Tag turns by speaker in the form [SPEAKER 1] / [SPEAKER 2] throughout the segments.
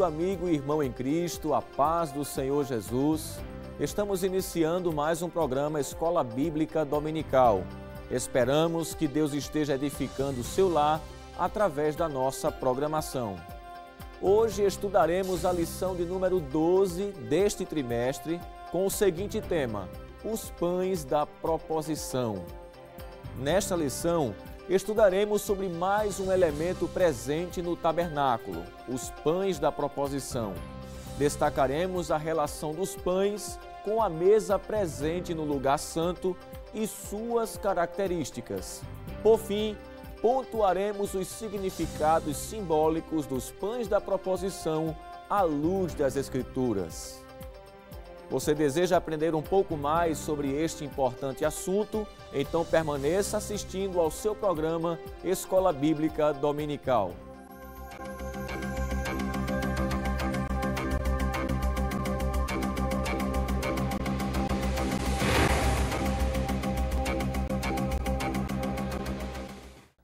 [SPEAKER 1] Querido amigo e irmão em Cristo, a paz do Senhor Jesus, estamos iniciando mais um programa Escola Bíblica Dominical. Esperamos que Deus esteja edificando o seu lar através da nossa programação. Hoje estudaremos a lição de número 12 deste trimestre com o seguinte tema: Os pães da proposição. Nesta lição, estudaremos sobre mais um elemento presente no tabernáculo, os pães da proposição. Destacaremos a relação dos pães com a mesa presente no lugar santo e suas características. Por fim, pontuaremos os significados simbólicos dos pães da proposição à luz das Escrituras. Você deseja aprender um pouco mais sobre este importante assunto? Então permaneça assistindo ao seu programa Escola Bíblica Dominical.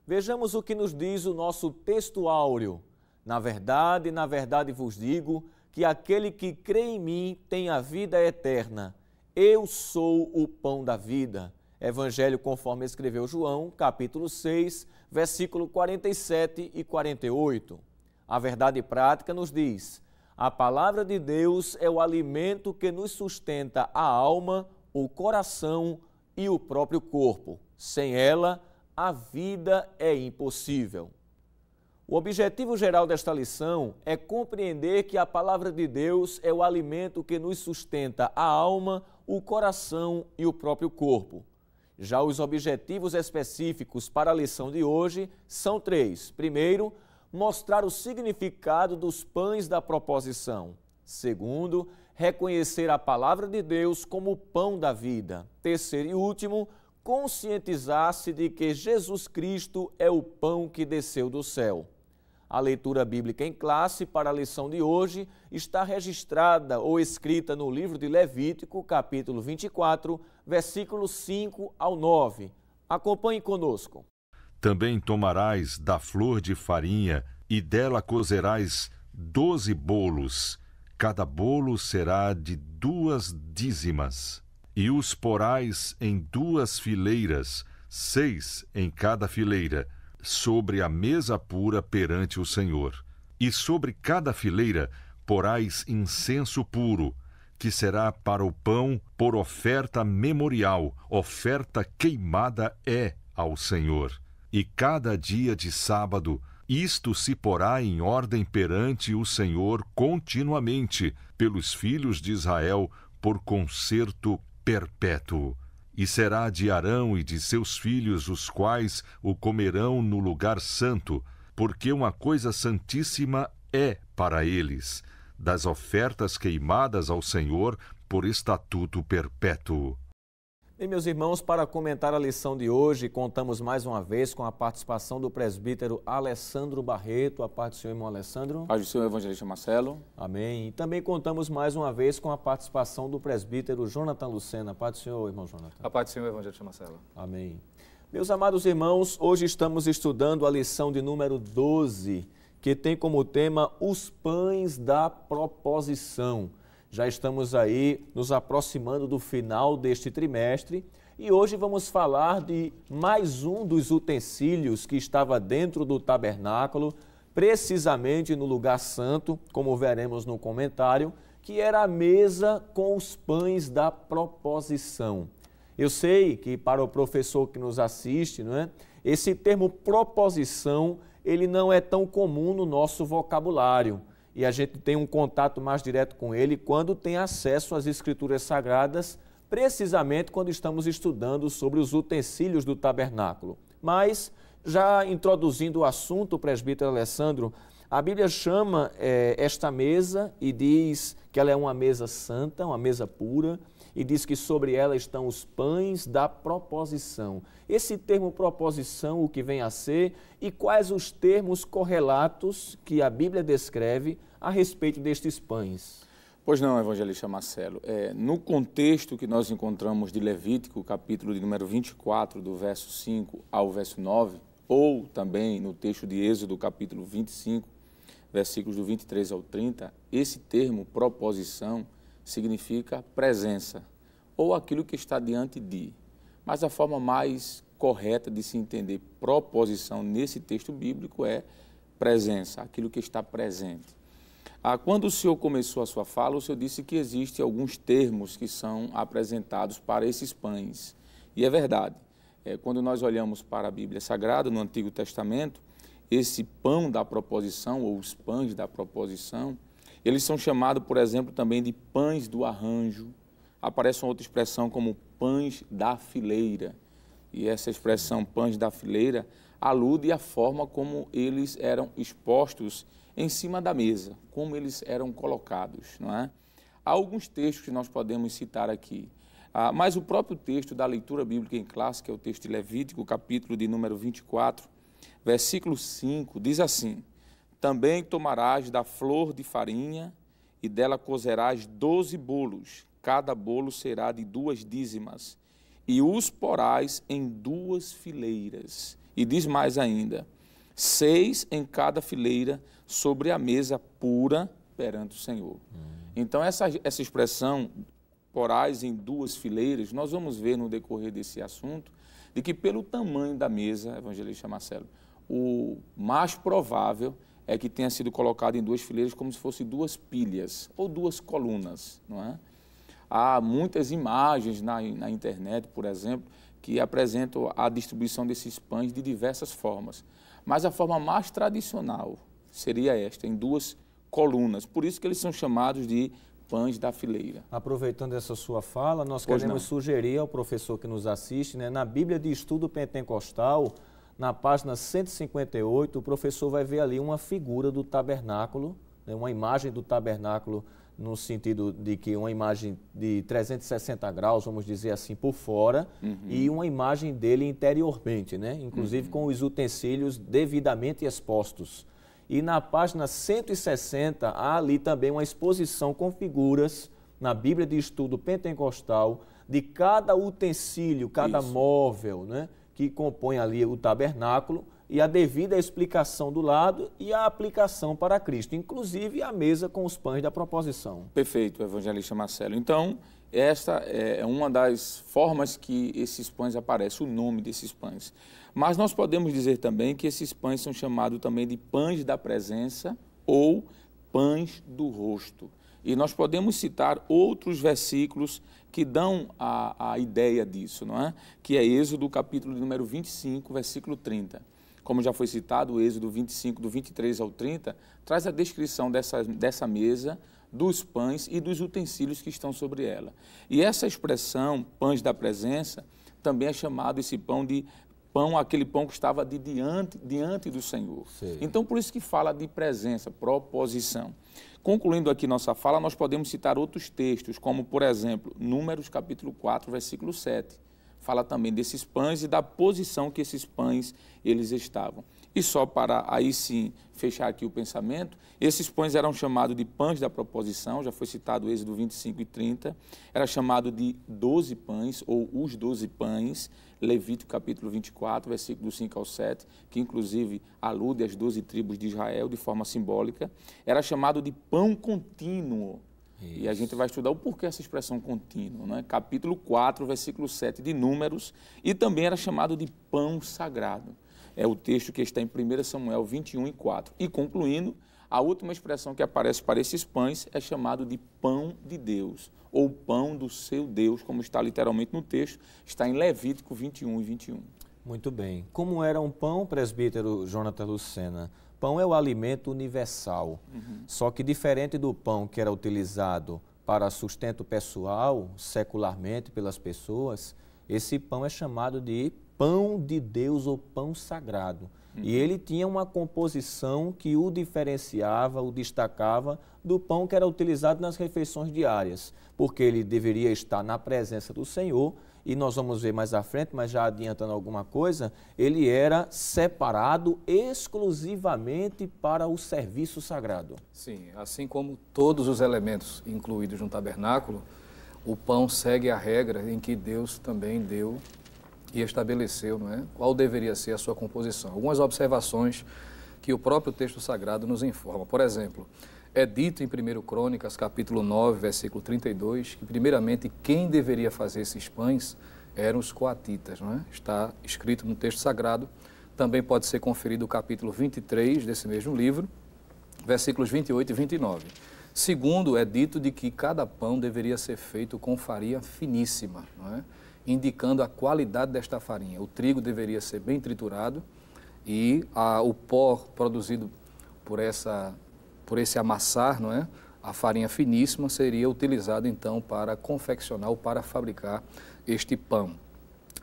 [SPEAKER 1] Vejamos o que nos diz o nosso texto áureo. Na verdade, na verdade vos digo que aquele que crê em mim tem a vida eterna. Eu sou o pão da vida. Evangelho conforme escreveu João, capítulo 6, versículo 47 e 48. A verdade prática nos diz: a palavra de Deus é o alimento que nos sustenta a alma, o coração e o próprio corpo. Sem ela, a vida é impossível. O objetivo geral desta lição é compreender que a palavra de Deus é o alimento que nos sustenta a alma, o coração e o próprio corpo. Já os objetivos específicos para a lição de hoje são três. Primeiro, mostrar o significado dos pães da proposição. Segundo, reconhecer a palavra de Deus como o pão da vida. Terceiro e último, conscientizar-se de que Jesus Cristo é o pão que desceu do céu. A leitura bíblica em classe para a lição de hoje está registrada ou escrita no livro de Levítico, capítulo 24, versículos 5 ao 9. Acompanhe conosco.
[SPEAKER 2] Também tomarás da flor de farinha e dela cozerás doze bolos. Cada bolo será de duas dízimas. E os porás em duas fileiras, seis em cada fileira sobre a mesa pura perante o Senhor. E sobre cada fileira porais incenso puro, que será para o pão por oferta memorial, oferta queimada é ao Senhor. E cada dia de sábado, isto se porá em ordem perante o Senhor continuamente, pelos filhos de Israel, por concerto perpétuo. E será de Arão e de seus filhos, os quais o comerão no lugar santo, porque uma coisa santíssima é para eles, das ofertas queimadas ao Senhor por estatuto perpétuo.
[SPEAKER 1] E, meus irmãos, para comentar a lição de hoje, contamos mais uma vez com a participação do presbítero Alessandro Barreto. A parte do senhor, irmão Alessandro. A do senhor, evangelista Marcelo. Amém. E também contamos mais uma vez com a participação do presbítero Jonathan Lucena. A parte do senhor, irmão Jonathan.
[SPEAKER 3] A parte do senhor, evangelista Marcelo. Amém.
[SPEAKER 1] Meus amados irmãos, hoje estamos estudando a lição de número 12, que tem como tema os pães da proposição. Já estamos aí nos aproximando do final deste trimestre e hoje vamos falar de mais um dos utensílios que estava dentro do tabernáculo, precisamente no lugar santo, como veremos no comentário, que era a mesa com os pães da proposição. Eu sei que para o professor que nos assiste, não é? Esse termo proposição, ele não é tão comum no nosso vocabulário e a gente tem um contato mais direto com ele quando tem acesso às escrituras sagradas, precisamente quando estamos estudando sobre os utensílios do tabernáculo. Mas, já introduzindo o assunto, presbítero Alessandro, a Bíblia chama é, esta mesa e diz que ela é uma mesa santa, uma mesa pura, e diz que sobre ela estão os pães da proposição. Esse termo proposição, o que vem a ser, e quais os termos correlatos
[SPEAKER 4] que a Bíblia descreve a respeito destes pães? Pois não, evangelista Marcelo. É, no contexto que nós encontramos de Levítico, capítulo de número 24, do verso 5 ao verso 9, ou também no texto de Êxodo, capítulo 25, versículos do 23 ao 30, esse termo proposição significa presença, ou aquilo que está diante de. Mas a forma mais correta de se entender proposição nesse texto bíblico é presença, aquilo que está presente. Ah, quando o senhor começou a sua fala, o senhor disse que existem alguns termos que são apresentados para esses pães. E é verdade. É, quando nós olhamos para a Bíblia Sagrada, no Antigo Testamento, esse pão da proposição, ou os pães da proposição, eles são chamados, por exemplo, também de pães do arranjo. Aparece uma outra expressão como pães da fileira. E essa expressão pães da fileira alude à forma como eles eram expostos em cima da mesa, como eles eram colocados, não é? Há alguns textos que nós podemos citar aqui, ah, mas o próprio texto da leitura bíblica em classe, que é o texto de Levítico, capítulo de número 24, versículo 5, diz assim: também tomarás da flor de farinha e dela cozerás doze bolos, cada bolo será de duas dízimas, e os porás em duas fileiras. E diz mais ainda: seis em cada fileira sobre a mesa pura perante o Senhor. Hum. Então, essa, essa expressão, porás em duas fileiras, nós vamos ver no decorrer desse assunto, de que pelo tamanho da mesa, evangelista Marcelo, o mais provável é que tenha sido colocado em duas fileiras como se fossem duas pilhas ou duas colunas, não é? Há muitas imagens na, na internet, por exemplo, que apresentam a distribuição desses pães de diversas formas. Mas a forma mais tradicional seria esta, em duas colunas. Por isso que eles são chamados de pães da fileira. Aproveitando
[SPEAKER 1] essa sua fala, nós pois queremos não.
[SPEAKER 4] sugerir ao professor que nos assiste, né, na Bíblia de Estudo
[SPEAKER 1] Pentecostal, na página 158, o professor vai ver ali uma figura do tabernáculo, né, uma imagem do tabernáculo no sentido de que uma imagem de 360 graus, vamos dizer assim, por fora, uhum. e uma imagem dele interiormente, né? inclusive uhum. com os utensílios devidamente expostos. E na página 160 há ali também uma exposição com figuras na Bíblia de Estudo Pentecostal de cada utensílio, cada Isso. móvel, né? que compõe ali o tabernáculo e a devida explicação do lado e a aplicação para Cristo, inclusive a mesa com os pães da proposição.
[SPEAKER 4] Perfeito, evangelista Marcelo. Então, esta é, é uma das formas que esses pães aparecem, o nome desses pães. Mas nós podemos dizer também que esses pães são chamados também de pães da presença ou pães do rosto. E nós podemos citar outros versículos que dão a, a ideia disso, não é? Que é Êxodo, capítulo número 25, versículo 30 como já foi citado, o Êxodo 25, do 23 ao 30, traz a descrição dessa, dessa mesa, dos pães e dos utensílios que estão sobre ela. E essa expressão, pães da presença, também é chamado esse pão de pão, aquele pão que estava de diante, diante do Senhor. Sim. Então, por isso que fala de presença, proposição. Concluindo aqui nossa fala, nós podemos citar outros textos, como, por exemplo, Números capítulo 4, versículo 7. Fala também desses pães e da posição que esses pães eles estavam. E só para aí sim fechar aqui o pensamento, esses pães eram chamados de pães da proposição, já foi citado o Êxodo 25 e 30, era chamado de doze pães, ou os doze pães, Levítico capítulo 24, versículo 5 ao 7, que inclusive alude às doze tribos de Israel de forma simbólica, era chamado de pão contínuo. Isso. E a gente vai estudar o porquê essa expressão contínuo, né? capítulo 4, versículo 7 de Números, e também era chamado de pão sagrado é o texto que está em 1 Samuel 21 e 4. E concluindo, a última expressão que aparece para esses pães é chamado de pão de Deus, ou pão do seu Deus, como está literalmente no texto, está em Levítico 21 e 21.
[SPEAKER 1] Muito bem. Como era um pão, presbítero Jonathan Lucena? Pão é o alimento universal. Uhum. Só que diferente do pão que era utilizado para sustento pessoal, secularmente pelas pessoas, esse pão é chamado de pão de Deus ou pão sagrado. E uhum. ele tinha uma composição que o diferenciava, o destacava do pão que era utilizado nas refeições diárias, porque ele deveria estar na presença do Senhor. E nós vamos ver mais à frente, mas já adiantando alguma coisa, ele era separado exclusivamente para o serviço
[SPEAKER 3] sagrado. Sim, assim como todos os elementos incluídos no tabernáculo, o pão segue a regra em que Deus também deu e estabeleceu não é, qual deveria ser a sua composição. Algumas observações que o próprio texto sagrado nos informa. Por exemplo, é dito em 1 Crônicas, capítulo 9, versículo 32, que primeiramente quem deveria fazer esses pães eram os coatitas, não é? Está escrito no texto sagrado. Também pode ser conferido o capítulo 23 desse mesmo livro, versículos 28 e 29. Segundo, é dito de que cada pão deveria ser feito com farinha finíssima, não é? indicando a qualidade desta farinha. O trigo deveria ser bem triturado e a, o pó produzido por, essa, por esse amassar, não é? a farinha finíssima seria utilizada então para confeccionar ou para fabricar este pão.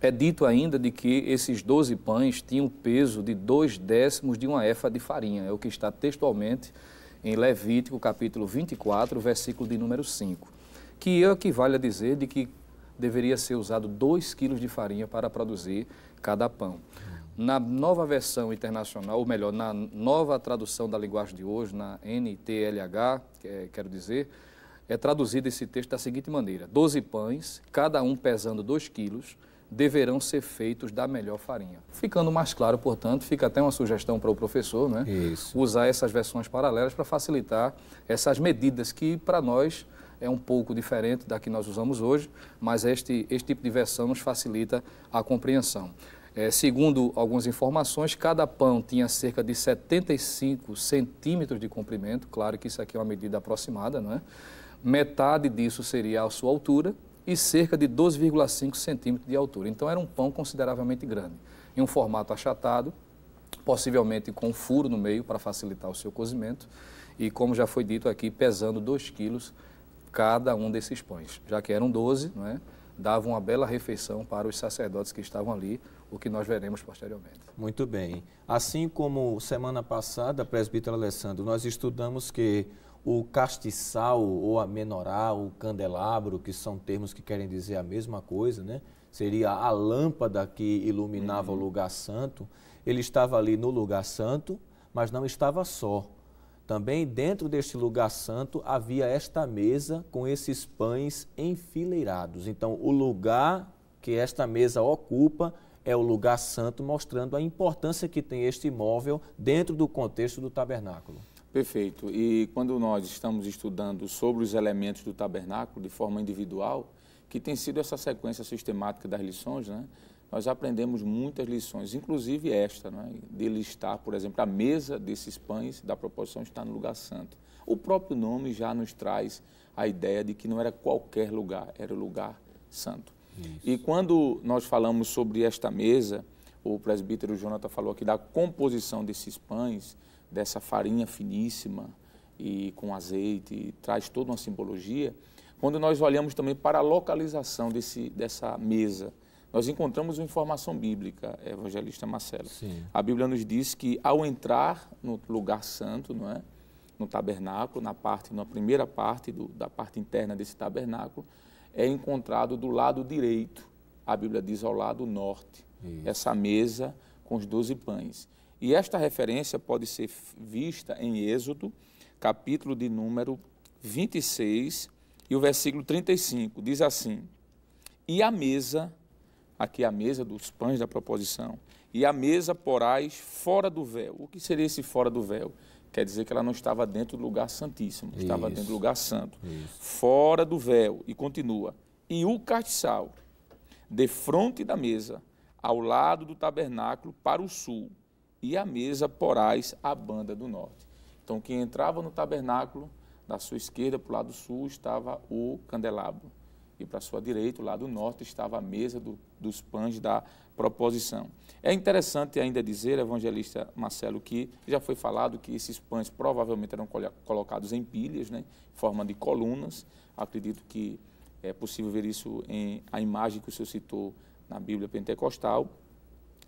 [SPEAKER 3] É dito ainda de que esses 12 pães tinham peso de dois décimos de uma efa de farinha, é o que está textualmente em Levítico capítulo 24, versículo de número 5, que equivale é a dizer de que deveria ser usado 2 quilos de farinha para produzir cada pão. Na nova versão internacional, ou melhor, na nova tradução da linguagem de hoje, na NTLH, que é, quero dizer, é traduzido esse texto da seguinte maneira: 12 pães, cada um pesando 2 quilos, deverão ser feitos da melhor farinha. Ficando mais claro, portanto, fica até uma sugestão para o professor, né? Isso. Usar essas versões paralelas para facilitar essas medidas que, para nós, é um pouco diferente da que nós usamos hoje, mas este, este tipo de versão nos facilita a compreensão. É, segundo algumas informações, cada pão tinha cerca de 75 centímetros de comprimento, claro que isso aqui é uma medida aproximada, não é? Metade disso seria a sua altura e cerca de 12,5 centímetros de altura. Então era um pão consideravelmente grande, em um formato achatado, possivelmente com um furo no meio para facilitar o seu cozimento e, como já foi dito aqui, pesando 2 quilos cada um desses pães. Já que eram doze, não é? dava uma bela refeição para os sacerdotes que estavam ali, o que nós veremos posteriormente. Muito bem. Assim como semana passada, presbítero Alessandro, nós
[SPEAKER 1] estudamos que o castiçal ou a menorá, o candelabro, que são termos que querem dizer a mesma coisa, né? Seria a lâmpada que iluminava uhum. o lugar santo. Ele estava ali no lugar santo, mas não estava só também dentro deste lugar santo havia esta mesa com esses pães enfileirados. Então, o lugar que esta mesa ocupa é o lugar santo, mostrando a importância que tem este imóvel dentro do contexto do tabernáculo.
[SPEAKER 4] Perfeito. E quando nós estamos estudando sobre os elementos do tabernáculo de forma individual, que tem sido essa sequência sistemática das lições, né? nós aprendemos muitas lições, inclusive esta, né, de listar, por exemplo, a mesa desses pães da proporção está no lugar santo. O próprio nome já nos traz a ideia de que não era qualquer lugar, era o lugar santo. Isso. E quando nós falamos sobre esta mesa, o presbítero Jonathan falou aqui da composição desses pães, dessa farinha finíssima e com azeite, e traz toda uma simbologia. Quando nós olhamos também para a localização desse, dessa mesa, nós encontramos uma informação bíblica, evangelista Marcelo. Sim. A Bíblia nos diz que ao entrar no lugar santo, não é? no tabernáculo, na parte, na primeira parte do, da parte interna desse tabernáculo, é encontrado do lado direito, a Bíblia diz ao lado norte, Isso. essa mesa com os doze pães. E esta referência pode ser vista em Êxodo, capítulo de número 26 e o versículo 35. Diz assim: E a mesa aqui a mesa dos pães da proposição, e a mesa porais fora do véu. O que seria esse fora do véu? Quer dizer que ela não estava dentro do lugar santíssimo, Isso. estava dentro do lugar santo. Isso. Fora do véu, e continua. E o castiçal, de frente da mesa, ao lado do tabernáculo, para o sul, e a mesa porais à banda do norte. Então, quem entrava no tabernáculo, da sua esquerda para o lado sul, estava o candelabro e para sua direita, lá do norte, estava a mesa do, dos pães da proposição. É interessante ainda dizer, evangelista Marcelo, que já foi falado que esses pães provavelmente eram colocados em pilhas, né, em forma de colunas. Acredito que é possível ver isso em a imagem que o senhor citou na Bíblia Pentecostal.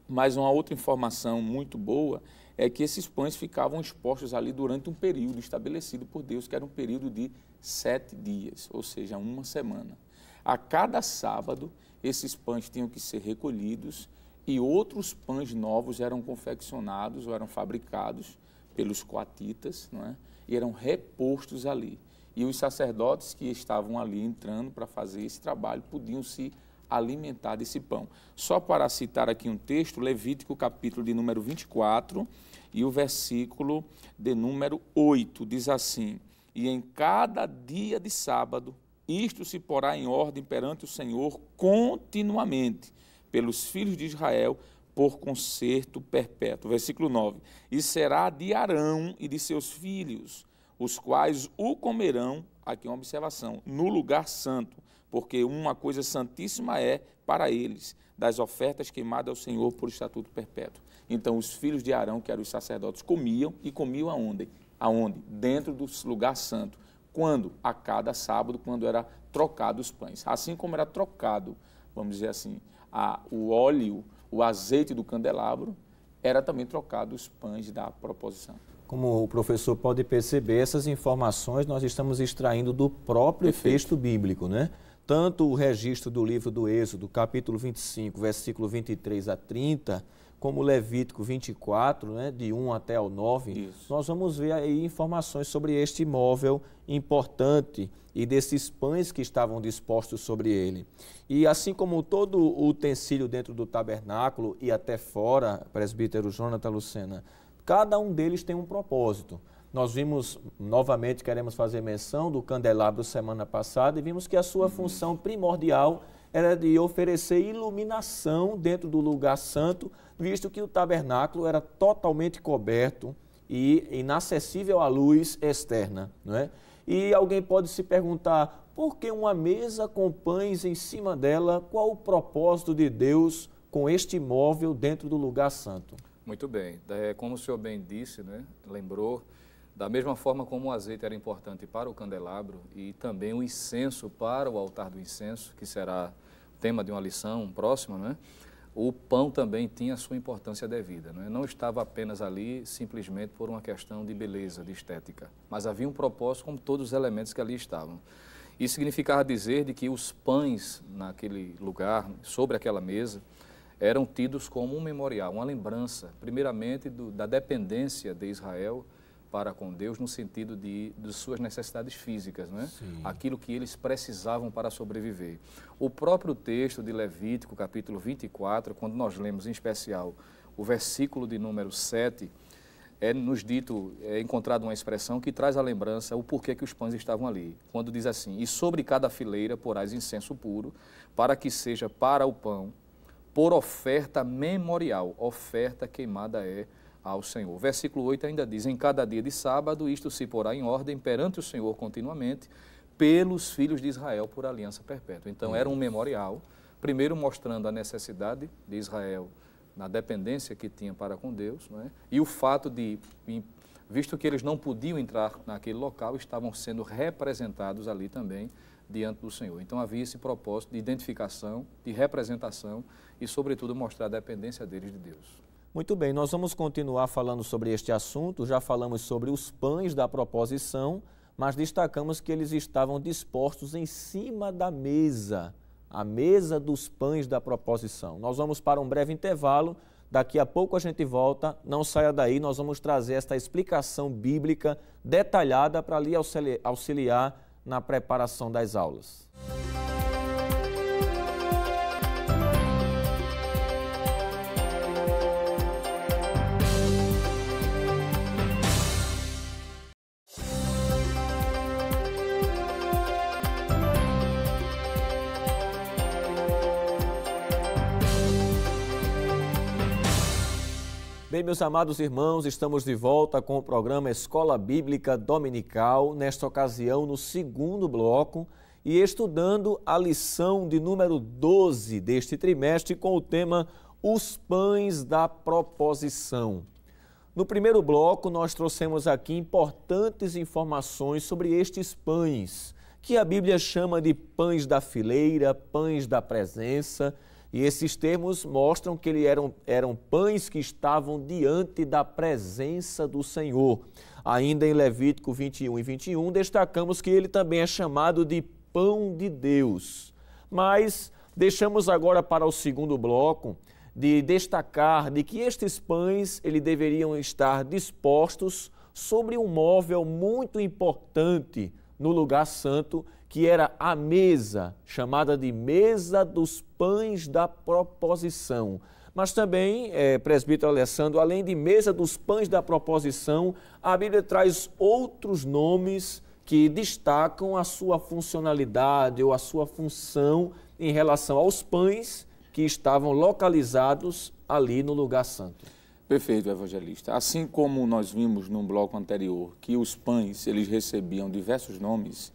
[SPEAKER 4] Mas uma outra informação muito boa é que esses pães ficavam expostos ali durante um período estabelecido por Deus, que era um período de sete dias, ou seja, uma semana. A cada sábado, esses pães tinham que ser recolhidos e outros pães novos eram confeccionados ou eram fabricados pelos coatitas é? e eram repostos ali. E os sacerdotes que estavam ali entrando para fazer esse trabalho podiam se alimentar desse pão. Só para citar aqui um texto, Levítico capítulo de número 24 e o versículo de número 8 diz assim: E em cada dia de sábado isto se porá em ordem perante o Senhor continuamente, pelos filhos de Israel, por conserto perpétuo. Versículo 9: E será de Arão e de seus filhos, os quais o comerão, aqui é uma observação, no lugar santo, porque uma coisa santíssima é para eles, das ofertas queimadas ao Senhor por estatuto perpétuo. Então os filhos de Arão, que eram os sacerdotes, comiam e comiam aonde? Aonde? Dentro do lugar santo quando? A cada sábado, quando era trocado os pães. Assim como era trocado, vamos dizer assim, a, o óleo, o azeite do candelabro, era também trocado os pães da proposição.
[SPEAKER 1] Como o professor pode perceber, essas informações nós estamos extraindo do próprio Perfeito. texto bíblico, né? Tanto o registro do livro do Êxodo, capítulo 25, versículo 23 a 30, como Levítico 24, né, de 1 até o 9, Isso. nós vamos ver aí informações sobre este imóvel importante e desses pães que estavam dispostos sobre ele. E assim como todo o utensílio dentro do tabernáculo e até fora, presbítero Jonathan Lucena, cada um deles tem um propósito. Nós vimos, novamente, queremos fazer menção do candelabro semana passada e vimos que a sua uhum. função primordial é era de oferecer iluminação dentro do lugar santo, visto que o tabernáculo era totalmente coberto e inacessível à luz externa. Não é? E alguém pode se perguntar, por que uma mesa com pães em cima dela? Qual o propósito de Deus com este móvel dentro do lugar santo?
[SPEAKER 3] Muito bem. É, como o senhor bem disse, né, lembrou, da mesma forma como o azeite era importante para o candelabro e também o incenso para o altar do incenso, que será tema de uma lição próxima, né? o pão também tinha sua importância devida. Né? Não estava apenas ali simplesmente por uma questão de beleza, de estética, mas havia um propósito com todos os elementos que ali estavam. Isso significava dizer de que os pães naquele lugar, sobre aquela mesa, eram tidos como um memorial, uma lembrança, primeiramente do, da dependência de Israel para com Deus no sentido de, de suas necessidades físicas, né? aquilo que eles precisavam para sobreviver. O próprio texto de Levítico, capítulo 24, quando nós lemos em especial o versículo de número 7, é nos dito, é encontrado uma expressão que traz à lembrança o porquê que os pães estavam ali. Quando diz assim: E sobre cada fileira porás incenso puro, para que seja para o pão, por oferta memorial. Oferta queimada é ao Senhor. Versículo 8 ainda diz: Em cada dia de sábado isto se porá em ordem perante o Senhor continuamente, pelos filhos de Israel por aliança perpétua. Então era um memorial, primeiro mostrando a necessidade de Israel na dependência que tinha para com Deus, é? e o fato de, visto que eles não podiam entrar naquele local, estavam sendo representados ali também diante do Senhor. Então havia esse propósito de identificação, de representação e, sobretudo, mostrar a dependência deles de Deus.
[SPEAKER 1] Muito bem, nós vamos continuar falando sobre este assunto. Já falamos sobre os pães da proposição, mas destacamos que eles estavam dispostos em cima da mesa, a mesa dos pães da proposição. Nós vamos para um breve intervalo. Daqui a pouco a gente volta. Não saia daí, nós vamos trazer esta explicação bíblica detalhada para lhe auxiliar na preparação das aulas. Bem, meus amados irmãos, estamos de volta com o programa Escola Bíblica Dominical, nesta ocasião no segundo bloco e estudando a lição de número 12 deste trimestre com o tema Os Pães da Proposição. No primeiro bloco, nós trouxemos aqui importantes informações sobre estes pães, que a Bíblia chama de pães da fileira, pães da presença e esses termos mostram que ele eram, eram pães que estavam diante da presença do Senhor. Ainda em Levítico 21 e 21, destacamos que ele também é chamado de pão de Deus. Mas deixamos agora para o segundo bloco de destacar de que estes pães ele deveriam estar dispostos sobre um móvel muito importante no lugar santo que era a mesa, chamada de Mesa dos Pães da Proposição. Mas também, é, presbítero Alessandro, além de Mesa dos Pães da Proposição, a Bíblia traz outros nomes que destacam a sua funcionalidade ou a sua função em relação aos pães que estavam localizados ali no lugar
[SPEAKER 4] santo. Perfeito, evangelista. Assim como nós vimos num bloco anterior que os pães eles recebiam diversos nomes,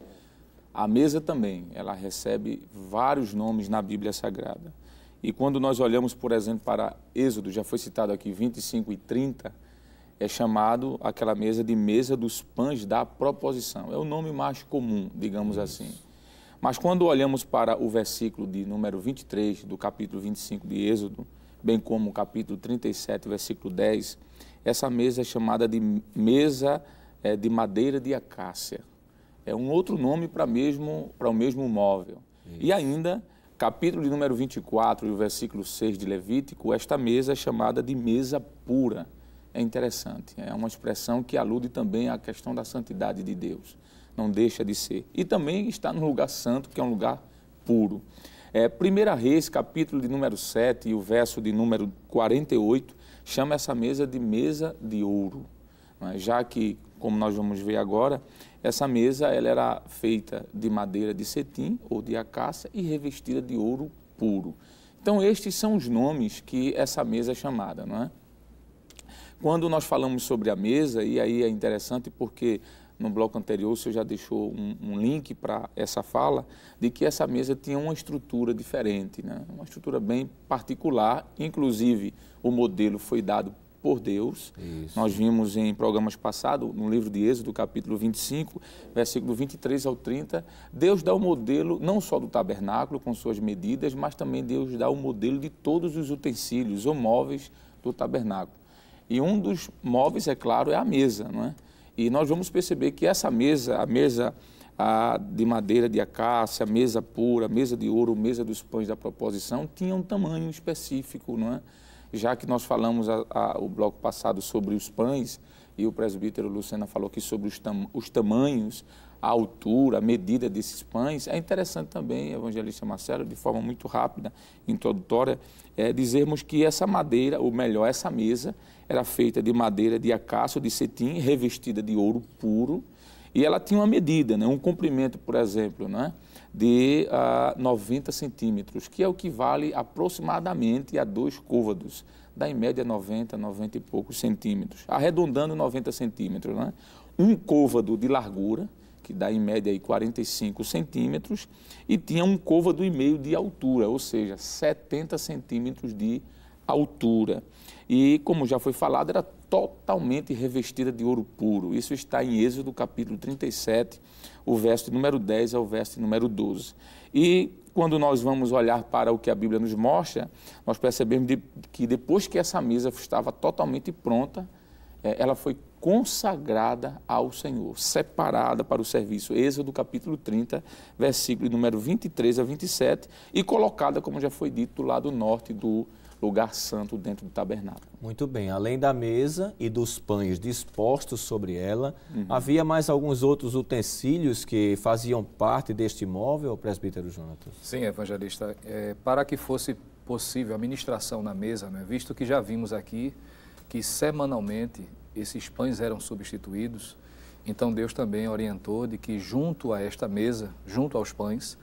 [SPEAKER 4] a mesa também, ela recebe vários nomes na Bíblia Sagrada. E quando nós olhamos, por exemplo, para Êxodo, já foi citado aqui 25 e 30, é chamado aquela mesa de mesa dos pães da proposição. É o nome mais comum, digamos Isso. assim. Mas quando olhamos para o versículo de número 23 do capítulo 25 de Êxodo, bem como o capítulo 37, versículo 10, essa mesa é chamada de mesa eh, de madeira de acácia é um outro nome para mesmo, o mesmo móvel. Isso. E ainda, capítulo de número 24 e o versículo 6 de Levítico, esta mesa é chamada de mesa pura. É interessante, é uma expressão que alude também à questão da santidade de Deus. Não deixa de ser. E também está no lugar santo, que é um lugar puro. É, Primeira Reis, capítulo de número 7 e o verso de número 48, chama essa mesa de mesa de ouro. É? Já que, como nós vamos ver agora, essa mesa ela era feita de madeira de cetim ou de acácia e revestida de ouro puro. Então estes são os nomes que essa mesa é chamada, não é? Quando nós falamos sobre a mesa, e aí é interessante porque no bloco anterior o senhor já deixou um, um link para essa fala, de que essa mesa tinha uma estrutura diferente, né? uma estrutura bem particular, inclusive o modelo foi dado por Deus. Isso. Nós vimos em programas passados, no livro de Êxodo, capítulo 25, versículo 23 ao 30, Deus dá o modelo não só do tabernáculo com suas medidas, mas também Deus dá o modelo de todos os utensílios ou móveis do tabernáculo. E um dos móveis, é claro, é a mesa, não é? E nós vamos perceber que essa mesa, a mesa a, de madeira de acácia, a mesa pura, a mesa de ouro, a mesa dos pães da proposição, tinha um tamanho específico, não é? já que nós falamos a, a, o bloco passado sobre os pães e o presbítero Lucena falou aqui sobre os, tam, os tamanhos, a altura, a medida desses pães, é interessante também, evangelista Marcelo, de forma muito rápida, introdutória, é, dizermos que essa madeira, ou melhor, essa mesa, era feita de madeira de acácio, de cetim, revestida de ouro puro, e ela tinha uma medida, né? um comprimento, por exemplo, é? de 90 ah, centímetros, que é o que vale aproximadamente a dois côvados, dá em média 90, 90 e poucos centímetros, arredondando 90 centímetros. Né? Um côvado de largura, que dá em média aí 45 centímetros, e tinha um côvado e meio de altura, ou seja, 70 centímetros de altura. E, como já foi falado, era totalmente revestida de ouro puro. Isso está em Êxodo, capítulo 37, o verso número 10 ao verso número 12. E quando nós vamos olhar para o que a Bíblia nos mostra, nós percebemos de, que depois que essa mesa estava totalmente pronta, é, ela foi consagrada ao Senhor, separada para o serviço. Êxodo capítulo 30, versículo número 23 a 27, e colocada, como já foi dito, do lado norte do lugar santo dentro do tabernáculo.
[SPEAKER 1] Muito bem, além da mesa e dos pães dispostos sobre ela, uhum. havia mais alguns outros utensílios que faziam parte deste imóvel, presbítero Jonathan?
[SPEAKER 3] Sim, evangelista, é, para que fosse possível a ministração na mesa, né, visto que já vimos aqui que semanalmente esses pães eram substituídos. Então Deus também orientou de que junto a esta mesa, junto aos pães,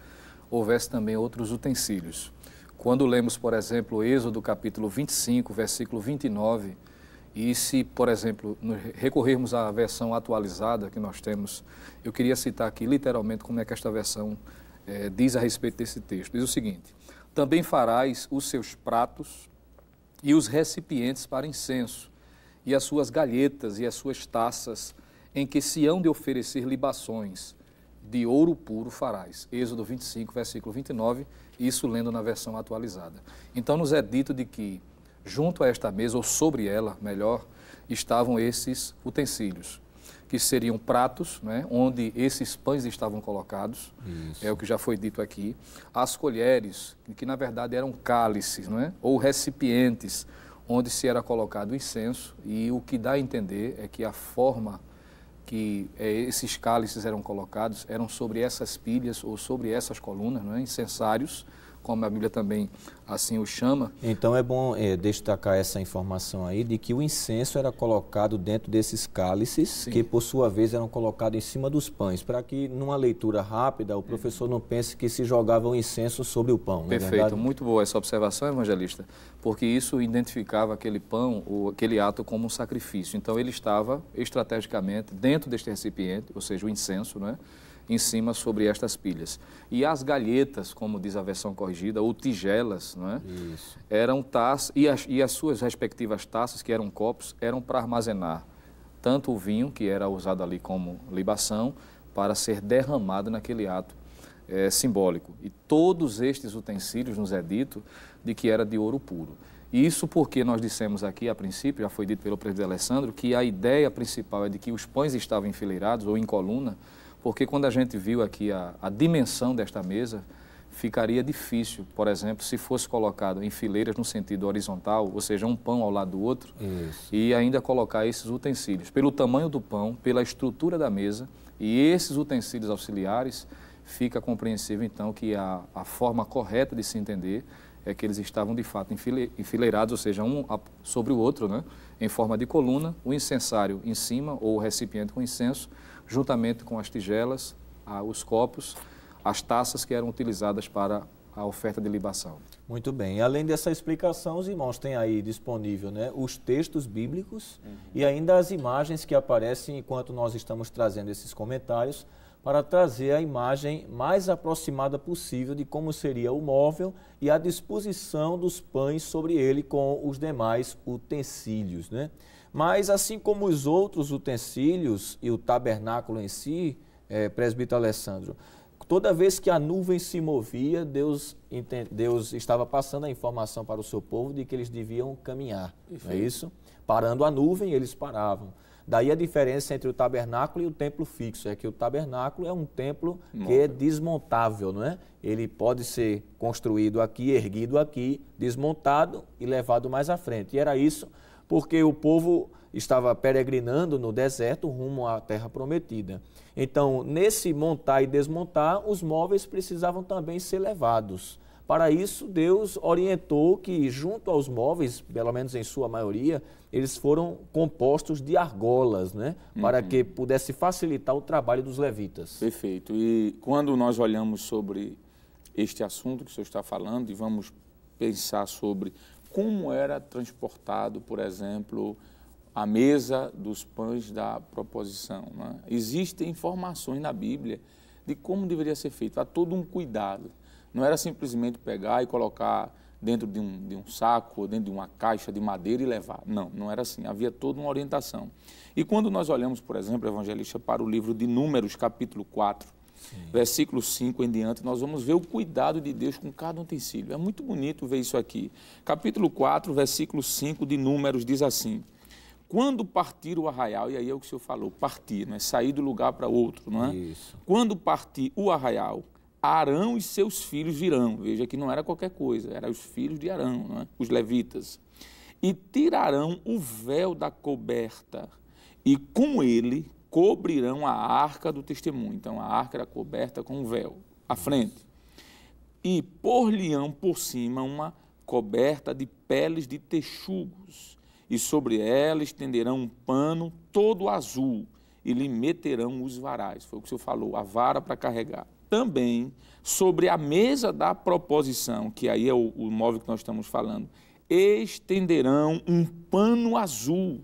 [SPEAKER 3] houvesse também outros utensílios. Quando lemos, por exemplo, Êxodo capítulo 25, versículo 29, e se, por exemplo, recorrermos à versão atualizada que nós temos, eu queria citar aqui literalmente como é que esta versão é, diz a respeito desse texto. Diz o seguinte: Também farás os seus pratos e os recipientes para incenso e as suas galhetas e as suas taças, em que se hão de oferecer libações, de ouro puro farás. Êxodo 25, versículo 29, isso lendo na versão atualizada. Então nos é dito de que, junto a esta mesa, ou sobre ela, melhor, estavam esses utensílios, que seriam pratos, né, onde esses pães estavam colocados, Isso. é o que já foi dito aqui, as colheres, que na verdade eram cálices, é ou recipientes, onde se era colocado o incenso, e o que dá a entender é que a forma que é, esses cálices eram colocados eram sobre essas pilhas ou sobre essas colunas, não é? incensários, como a Bíblia também assim o chama. Então é bom é, destacar essa informação
[SPEAKER 1] aí de que o incenso era colocado dentro desses cálices, Sim. que por sua vez eram colocados em cima dos pães, para que numa leitura rápida o uhum. professor não pense que se jogava o um incenso sobre o pão. É Perfeito, é
[SPEAKER 3] muito boa essa observação, evangelista, porque isso identificava aquele pão ou aquele ato como um sacrifício. Então ele estava estrategicamente dentro deste recipiente, ou seja, o incenso, não é? em cima sobre estas pilhas. E as galhetas, como diz a versão corrigida, ou tigelas, é? Isso. eram taças, e as, e as suas respectivas taças, que eram copos, eram para armazenar tanto o vinho, que era usado ali como libação, para ser derramado naquele ato é, simbólico. E todos estes utensílios nos é dito de que era de ouro puro. Isso porque nós dissemos aqui a princípio, já foi dito pelo presidente Alessandro, que a ideia principal é de que os pães estavam enfileirados ou em coluna, porque quando a gente viu aqui a, a dimensão desta mesa, ficaria difícil, por exemplo, se fosse colocado em fileiras no sentido horizontal, ou seja, um pão ao lado do outro, Isso. e ainda colocar esses utensílios. Pelo tamanho do pão, pela estrutura da mesa e esses utensílios auxiliares, fica compreensível então que a, a forma correta de se entender é que eles estavam de fato enfileirados, ou seja, um sobre o outro, né? em forma de coluna, o incensário em cima, ou o recipiente com incenso, juntamente com as tigelas, os copos, as taças que eram utilizadas para a oferta de libação. Muito bem. Além dessa
[SPEAKER 1] explicação, os irmãos têm aí disponível né, os textos bíblicos uhum. e ainda as imagens que aparecem enquanto nós estamos trazendo esses comentários para trazer a imagem mais aproximada possível de como seria o móvel e a disposição dos pães sobre ele com os demais utensílios. Né? Mas assim como os outros utensílios e o tabernáculo em si, é, presbítero Alessandro, toda vez que a nuvem se movia, Deus, Deus estava passando a informação para o seu povo de que eles deviam caminhar. Não é isso? Parando a nuvem, eles paravam. Daí a diferença entre o tabernáculo e o templo fixo é que o tabernáculo é um templo que é desmontável, não é? Ele pode ser construído aqui, erguido aqui, desmontado e levado mais à frente. E era isso porque o povo estava peregrinando no deserto rumo à terra prometida. Então, nesse montar e desmontar, os móveis precisavam também ser levados. Para isso, Deus orientou que, junto aos móveis, pelo menos em sua maioria, eles foram compostos de argolas, né? Uhum. Para que pudesse facilitar o
[SPEAKER 4] trabalho dos levitas. Perfeito. E quando nós olhamos sobre este assunto que o senhor está falando e vamos pensar sobre como era transportado, por exemplo, a mesa dos pães da proposição. Né? Existem informações na Bíblia de como deveria ser feito, há todo um cuidado. Não era simplesmente pegar e colocar dentro de um, de um saco, ou dentro de uma caixa de madeira e levar. Não, não era assim. Havia toda uma orientação. E quando nós olhamos, por exemplo, evangelista, para o livro de Números, capítulo 4, Sim. Versículo 5 em diante, nós vamos ver o cuidado de Deus com cada utensílio. É muito bonito ver isso aqui. Capítulo 4, versículo 5 de Números diz assim: Quando partir o arraial, e aí é o que o senhor falou, partir, né? sair do lugar para outro, não é? Isso. Quando partir o arraial, Arão e seus filhos virão. Veja que não era qualquer coisa, eram os filhos de Arão, não é? os levitas. E tirarão o véu da coberta, e com ele cobrirão a arca do testemunho. Então a arca era coberta com um véu à frente. E por-lhe-ão por cima uma coberta de peles de texugos, e sobre ela estenderão um pano todo azul, e lhe meterão os varais. Foi o que o senhor falou, a vara para carregar. Também sobre a mesa da proposição, que aí é o, o móvel que nós estamos falando, estenderão um pano azul,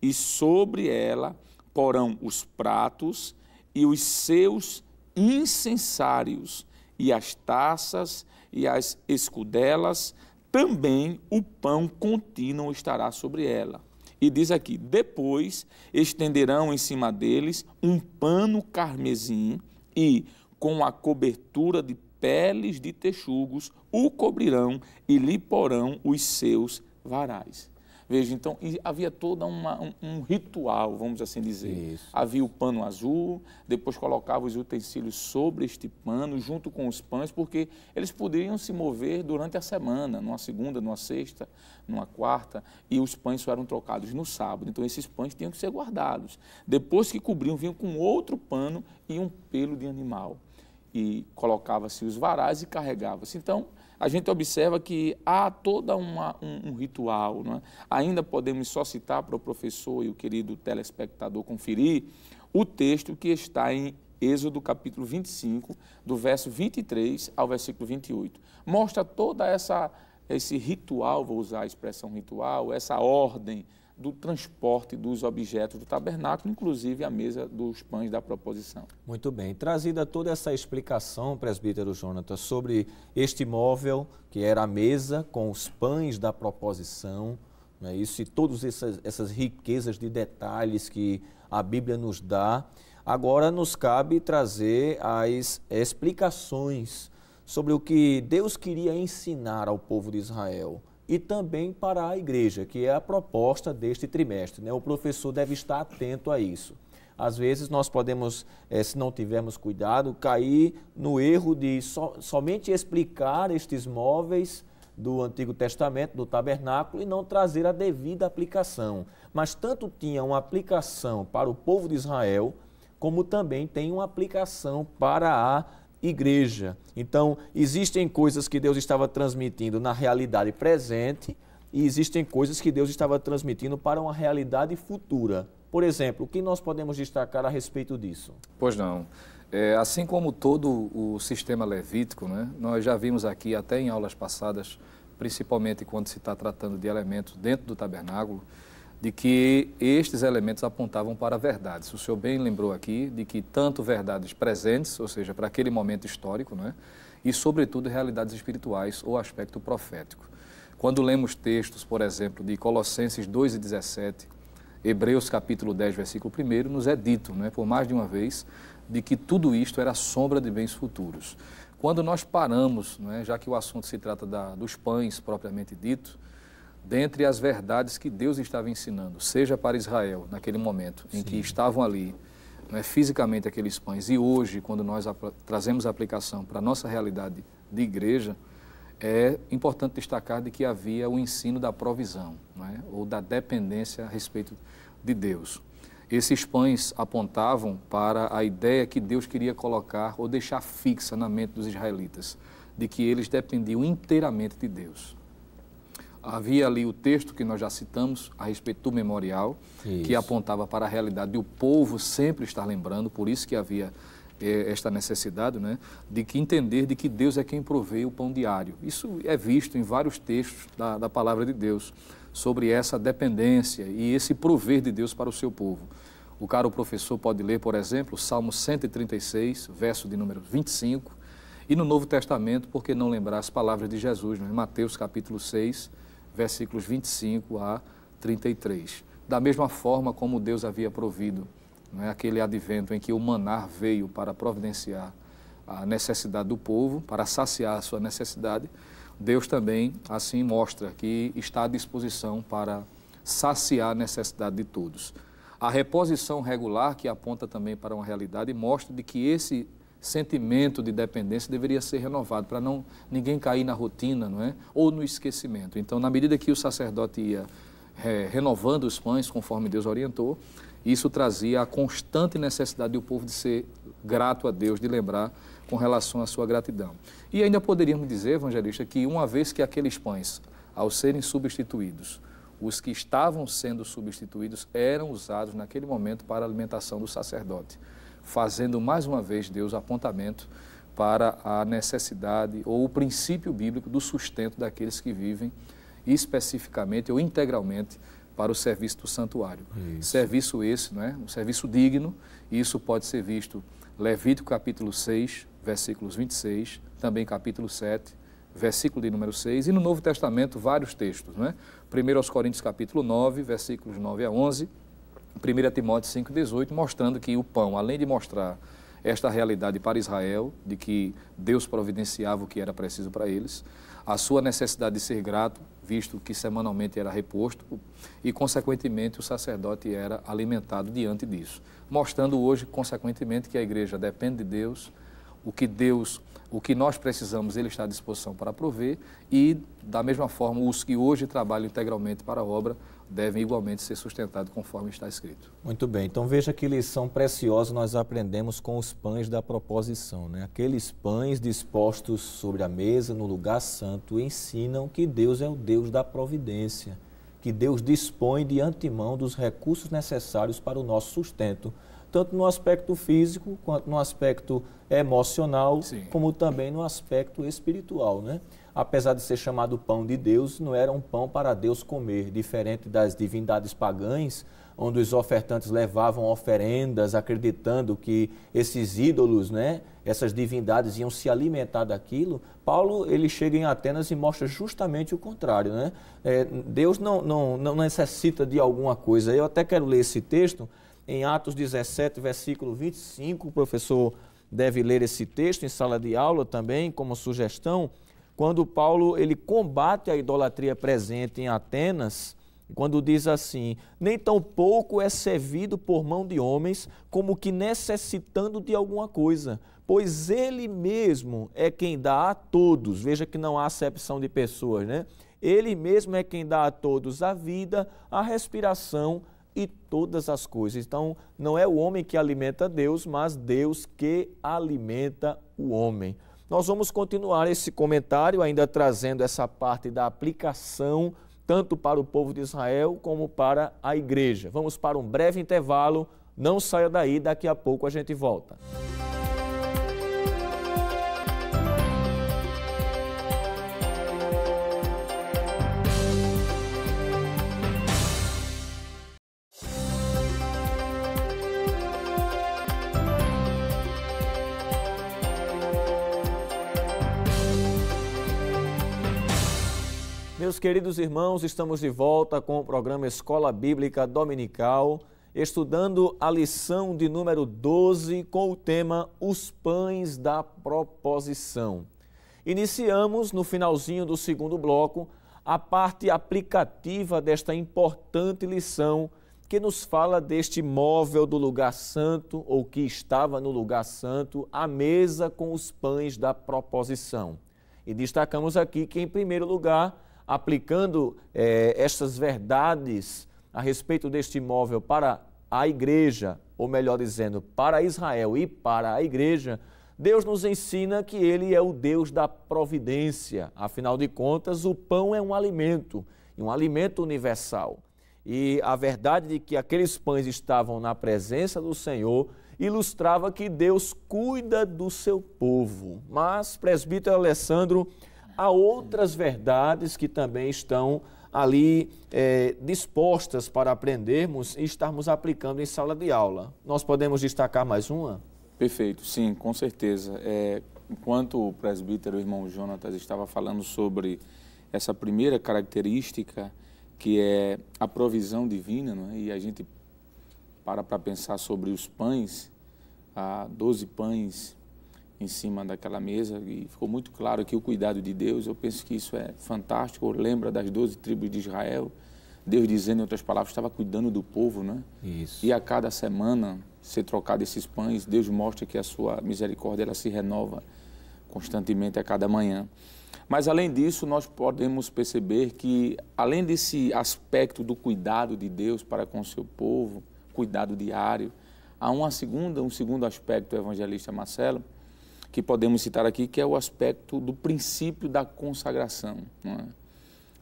[SPEAKER 4] e sobre ela porão os pratos e os seus incensários, e as taças e as escudelas, também o pão contínuo estará sobre ela. E diz aqui: depois estenderão em cima deles um pano carmesim e, com a cobertura de peles de texugos, o cobrirão e lhe porão os seus varais. Veja, então havia todo um, um, ritual, vamos assim dizer. Isso. Havia o pano azul, depois colocava os utensílios sobre este pano, junto com os pães, porque eles poderiam se mover durante a semana, numa segunda, numa sexta, numa quarta, e os pães só eram trocados no sábado. Então esses pães tinham que ser guardados. Depois que cobriam, vinham com outro pano e um pelo de animal. E colocava-se os varais e carregava-se. Então, a gente observa que há todo um, um, ritual. Não é? Ainda podemos só citar para o professor e o querido telespectador conferir o texto que está em Êxodo capítulo 25, do verso 23 ao versículo 28. Mostra toda essa esse ritual, vou usar a expressão ritual, essa ordem do transporte dos objetos do tabernáculo, inclusive a mesa dos pães da proposição.
[SPEAKER 1] Muito bem. Trazida toda essa explicação, presbítero Jonathan, sobre este móvel, que era a mesa com os pães da proposição, né, isso e todas essas, essas riquezas de detalhes que a Bíblia nos dá, agora nos cabe trazer as explicações sobre o que Deus queria ensinar ao povo de Israel e também para a igreja, que é a proposta deste trimestre. Né? O professor deve estar atento a isso. Às vezes nós podemos, eh, se não tivermos cuidado, cair no erro de so, somente explicar estes móveis do Antigo Testamento, do tabernáculo, e não trazer a devida aplicação. Mas tanto tinha uma aplicação para o povo de Israel, como também tem uma aplicação para a igreja. Então, existem coisas que Deus estava transmitindo na realidade presente e existem coisas que Deus estava
[SPEAKER 3] transmitindo para uma realidade futura. Por exemplo, o que nós podemos destacar a respeito disso? Pois não. É, assim como todo o sistema levítico, né, nós já vimos aqui até em aulas passadas, principalmente quando se está tratando de elementos dentro do tabernáculo, de que estes elementos apontavam para verdades. O senhor bem lembrou aqui de que tanto verdades presentes, ou seja, para aquele momento histórico, né, e sobretudo realidades espirituais ou aspecto profético. Quando lemos textos, por exemplo, de Colossenses 2 e 17, Hebreus capítulo 10, versículo 1, nos é dito, né, por mais de uma vez, de que tudo isto era sombra de bens futuros. Quando nós paramos, né, já que o assunto se trata da, dos pães propriamente dito, dentre as verdades que Deus estava ensinando, seja para Israel, naquele momento em Sim. que estavam ali né, fisicamente aqueles pães, e hoje, quando nós trazemos a aplicação para a nossa realidade de igreja, é importante destacar de que havia o ensino da provisão, né, ou da dependência a respeito de Deus. Esses pães apontavam para a ideia que Deus queria colocar ou deixar fixa na mente dos israelitas, de que eles dependiam inteiramente de Deus havia ali o texto que nós já citamos a respeito do memorial, isso. que apontava para a realidade de o povo sempre estar lembrando, por isso que havia eh, esta necessidade, né, de que entender de que Deus é quem provê o pão diário. Isso é visto em vários textos da, da palavra de Deus, sobre essa dependência e esse prover de Deus para o seu povo. O caro professor pode ler, por exemplo, Salmo 136, verso de número 25, e no Novo Testamento, por que não lembrar as palavras de Jesus, né? Mateus capítulo 6, versículos 25 a 33. Da mesma forma como Deus havia provido, né, aquele advento em que o manar veio para providenciar a necessidade do povo, para saciar a sua necessidade, Deus também assim mostra que está à disposição para saciar a necessidade de todos. A reposição regular, que aponta também para uma realidade, mostra de que esse sentimento de dependência deveria ser renovado para não ninguém cair na rotina, não é? Ou no esquecimento. Então, na medida que o sacerdote ia é, renovando os pães conforme Deus orientou, isso trazia a constante necessidade do povo de ser grato a Deus, de lembrar com relação à sua gratidão. E ainda poderíamos dizer, evangelista, que uma vez que aqueles pães, ao serem substituídos, os que estavam sendo substituídos eram usados naquele momento para a alimentação do sacerdote fazendo mais uma vez Deus apontamento para a necessidade ou o princípio bíblico do sustento daqueles que vivem especificamente ou integralmente para o serviço do santuário. Isso. Serviço esse, não é? Um serviço digno, e isso pode ser visto Levítico capítulo 6, versículos 26, também capítulo 7, versículo de número 6, e no Novo Testamento vários textos, não é? Primeiro aos Coríntios capítulo 9, versículos 9 a 11, 1 Timóteo 5,18, mostrando que o pão, além de mostrar esta realidade para Israel, de que Deus providenciava o que era preciso para eles, a sua necessidade de ser grato, visto que semanalmente era reposto, e, consequentemente, o sacerdote era alimentado diante disso. Mostrando hoje, consequentemente, que a igreja depende de Deus, o que Deus, o que nós precisamos, Ele está à disposição para prover, e, da mesma forma, os que hoje trabalham integralmente para a obra devem igualmente ser sustentados conforme está escrito.
[SPEAKER 1] Muito bem, então veja que lição preciosa nós aprendemos com os pães da proposição. Né? Aqueles pães dispostos sobre a mesa, no lugar santo, ensinam que Deus é o Deus da providência, que Deus dispõe de antemão dos recursos necessários para o nosso sustento, tanto no aspecto físico, quanto no aspecto emocional, Sim. como também no aspecto espiritual. Né? apesar de ser chamado pão de Deus, não era um pão para Deus comer, diferente das divindades pagãs, onde os ofertantes levavam oferendas, acreditando que esses ídolos, né, essas divindades iam se alimentar daquilo. Paulo ele chega em Atenas e mostra justamente o contrário, né? É, Deus não, não, não necessita de alguma coisa. Eu até quero ler esse texto em Atos 17, versículo 25. O professor deve ler esse texto em sala de aula também como sugestão quando Paulo ele combate a idolatria presente em Atenas, quando diz assim: Nem tão pouco é servido por mão de homens, como que necessitando de alguma coisa, pois ele mesmo é quem dá a todos. Veja que não há acepção de pessoas, né? Ele mesmo é quem dá a todos a vida, a respiração e todas as coisas. Então, não é o homem que alimenta Deus, mas Deus que alimenta o homem. Nós vamos continuar esse comentário, ainda trazendo essa parte da aplicação, tanto para o povo de Israel como para a igreja. Vamos para um breve intervalo, não saia daí, daqui a pouco a gente volta. Meus queridos irmãos, estamos de volta com o programa Escola Bíblica Dominical, estudando a lição de número 12 com o tema Os Pães da Proposição. Iniciamos no finalzinho do segundo bloco a parte aplicativa desta importante lição que nos fala deste móvel do lugar santo, ou que estava no lugar santo, a mesa com os pães da proposição. E destacamos aqui que, em primeiro lugar, aplicando eh, estas verdades a respeito deste imóvel para a igreja, ou melhor dizendo, para Israel e para a igreja, Deus nos ensina que Ele é o Deus da providência. Afinal de contas, o pão é um alimento, um alimento universal. E a verdade de que aqueles pães estavam na presença do Senhor ilustrava que Deus cuida do seu povo. Mas, presbítero Alessandro, há outras verdades que também estão ali é, dispostas para aprendermos e estarmos aplicando em sala de aula. Nós podemos destacar mais uma?
[SPEAKER 4] Perfeito, sim, com certeza. É, enquanto o presbítero, o irmão Jonatas, estava falando sobre essa primeira característica, que é a provisão divina, é? e a gente para para pensar sobre os pães, há 12 pães em cima daquela mesa e ficou muito claro que o cuidado de Deus, eu penso que isso é fantástico, lembra das 12 tribos de Israel, Deus dizendo em outras palavras, estava cuidando do povo, né? Isso. E a cada semana ser trocado esses pães, Deus mostra que a sua misericórdia ela se renova constantemente a cada manhã. Mas além disso, nós podemos perceber que além desse aspecto do cuidado de Deus para com o seu povo, cuidado diário, há uma segunda, um segundo aspecto evangelista Marcelo, que podemos citar aqui, que é o aspecto do princípio da consagração. É?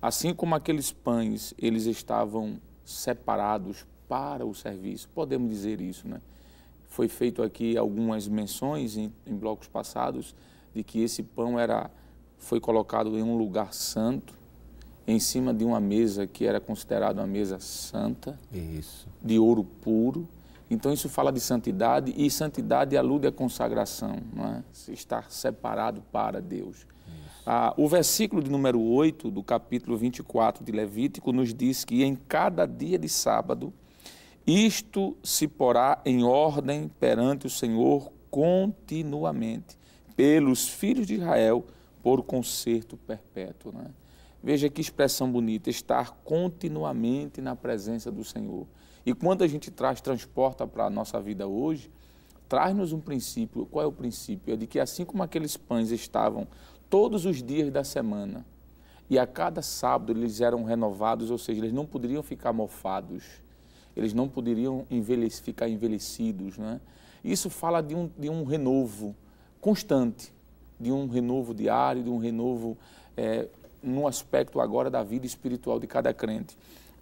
[SPEAKER 4] Assim como aqueles pães, eles estavam separados para o serviço, podemos dizer isso, né? Foi feito aqui algumas menções em, em blocos passados de que esse pão era foi colocado em um lugar santo, em cima de uma mesa que era considerada uma mesa santa, Isso. de ouro puro, então isso fala de santidade e santidade alude à consagração, não é? estar separado para Deus. Ah, o versículo de número 8 do capítulo 24 de Levítico nos diz que em cada dia de sábado isto se porá em ordem perante o Senhor continuamente, pelos filhos de Israel, por conserto perpétuo. É? Veja que expressão bonita, estar continuamente na presença do Senhor. E quando a gente traz, transporta para a nossa vida hoje, traz-nos um princípio. Qual é o princípio? É de que assim como aqueles pães estavam todos os dias da semana, e a cada sábado eles eram renovados, ou seja, eles não poderiam ficar mofados, eles não poderiam envelhecer, ficar envelhecidos. Né? Isso fala de um, de um renovo constante, de um renovo diário, de um renovo é, eh, no aspecto agora da vida espiritual de cada crente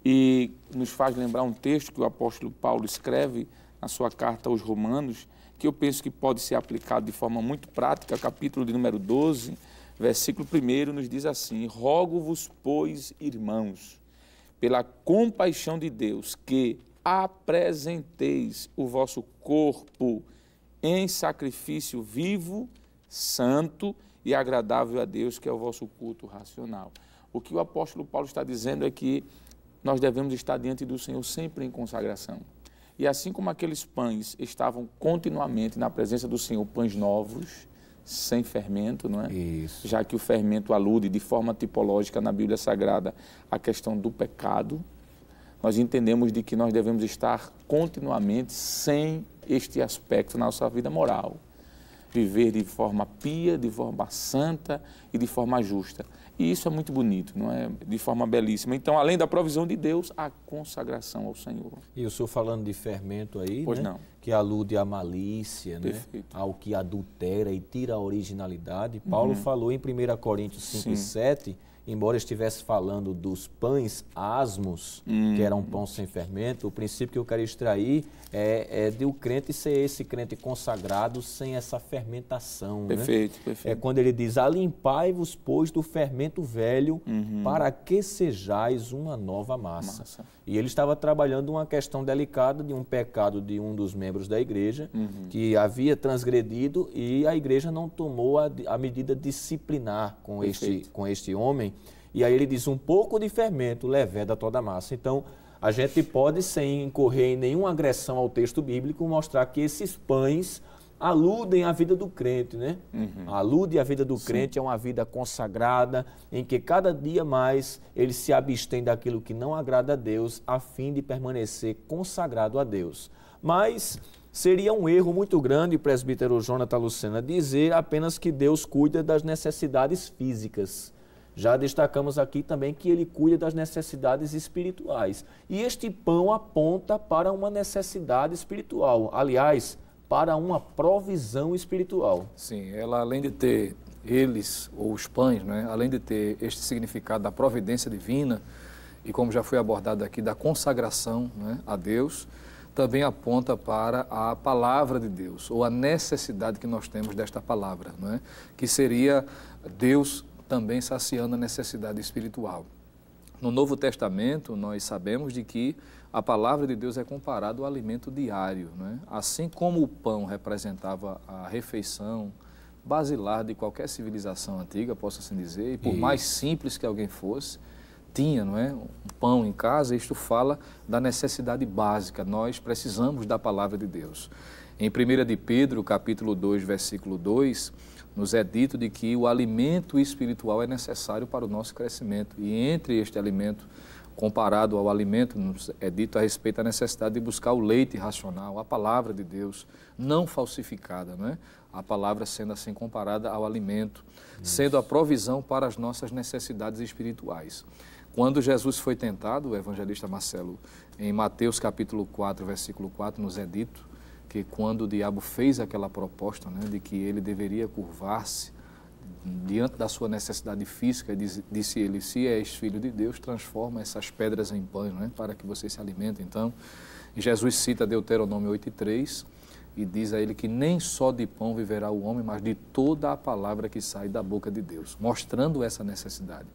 [SPEAKER 4] e nos faz lembrar um texto que o apóstolo Paulo escreve na sua carta aos Romanos, que eu penso que pode ser aplicado de forma muito prática, capítulo de número 12, versículo 1 nos diz assim: Rogo-vos, pois, irmãos, pela compaixão de Deus, que apresenteis o vosso corpo em sacrifício vivo, santo e agradável a Deus, que é o vosso culto racional. O que o apóstolo Paulo está dizendo é que nós devemos estar diante do Senhor sempre em consagração. E assim como aqueles pães estavam continuamente na presença do Senhor, pães novos, sem fermento, não é? Isso. Já que o fermento alude de forma tipológica na Bíblia Sagrada à questão do pecado, nós entendemos de que nós devemos estar continuamente sem este aspecto na nossa vida moral. Viver de forma pia, de forma santa e de forma justa. E isso é muito bonito, não é? De forma belíssima. Então, além da provisão de Deus, a consagração ao Senhor. E o senhor falando de fermento
[SPEAKER 1] aí, pois né? não. que é alude
[SPEAKER 4] à malícia,
[SPEAKER 1] né? ao que adultera e tira a originalidade. Paulo uhum. falou em 1 Coríntios 5 e 7, embora estivesse falando dos pães asmos,
[SPEAKER 4] uhum. que eram pão
[SPEAKER 1] sem fermento, o princípio que eu quero extrair é, é de o crente ser esse crente consagrado sem essa fermentação. Né? Perfeito, né? perfeito. É quando ele diz: Alimpai-vos, pois, do fermento velho, uhum. para que sejais uma nova massa. massa. E ele estava trabalhando uma questão delicada de um pecado de um dos membros da igreja, uhum. que havia transgredido e a igreja não tomou a, a medida disciplinar com este, com este homem. E aí ele diz: Um pouco de fermento leveda toda a massa. Então a gente pode, sem incorrer em nenhuma agressão ao texto bíblico, mostrar que esses pães aludem à vida do crente, né? Uhum. Alude à vida do Sim. crente, é uma vida consagrada, em que cada dia mais ele se abstém daquilo que não agrada a Deus, a fim de permanecer consagrado a Deus. Mas seria um erro muito grande, presbítero Jonathan Lucena, dizer apenas que Deus cuida das necessidades físicas. Já destacamos aqui também que ele cuida das necessidades espirituais. E este pão aponta para uma necessidade espiritual, aliás, para uma
[SPEAKER 3] provisão espiritual. Sim, ela além de ter eles, ou os pães, né, além de ter este significado da providência divina, e como já foi abordado aqui, da consagração né, a Deus, também aponta para a palavra de Deus, ou a necessidade que nós temos desta palavra, né, que seria Deus também saciando a necessidade espiritual. No Novo Testamento, nós sabemos de que a palavra de Deus é comparada ao alimento diário. Né? Assim como o pão representava a refeição basilar de qualquer civilização antiga, posso assim dizer, e por Isso. mais simples que alguém fosse, tinha não é? um pão em casa, isto fala da necessidade básica. Nós precisamos da palavra de Deus. Em 1 de Pedro, capítulo 2, versículo 2, nos é dito de que o alimento espiritual é necessário para o nosso crescimento. E entre este alimento, comparado ao alimento, é dito a respeito da necessidade de buscar o leite racional, a palavra de Deus, não falsificada, não é? a palavra sendo assim comparada ao alimento, Isso. sendo a provisão para as nossas necessidades espirituais. Quando Jesus foi tentado, o evangelista Marcelo, em Mateus capítulo 4, versículo 4, nos é dito porque quando o diabo fez aquela proposta né, de que ele deveria curvar-se diante da sua necessidade física, disse, ele: Se és filho de Deus, transforma essas pedras em pães né, para que você se alimente. Então, Jesus cita Deuteronômio 8,3 e diz a ele que nem só de pão viverá o homem, mas de toda a palavra que sai da boca de Deus, mostrando essa necessidade.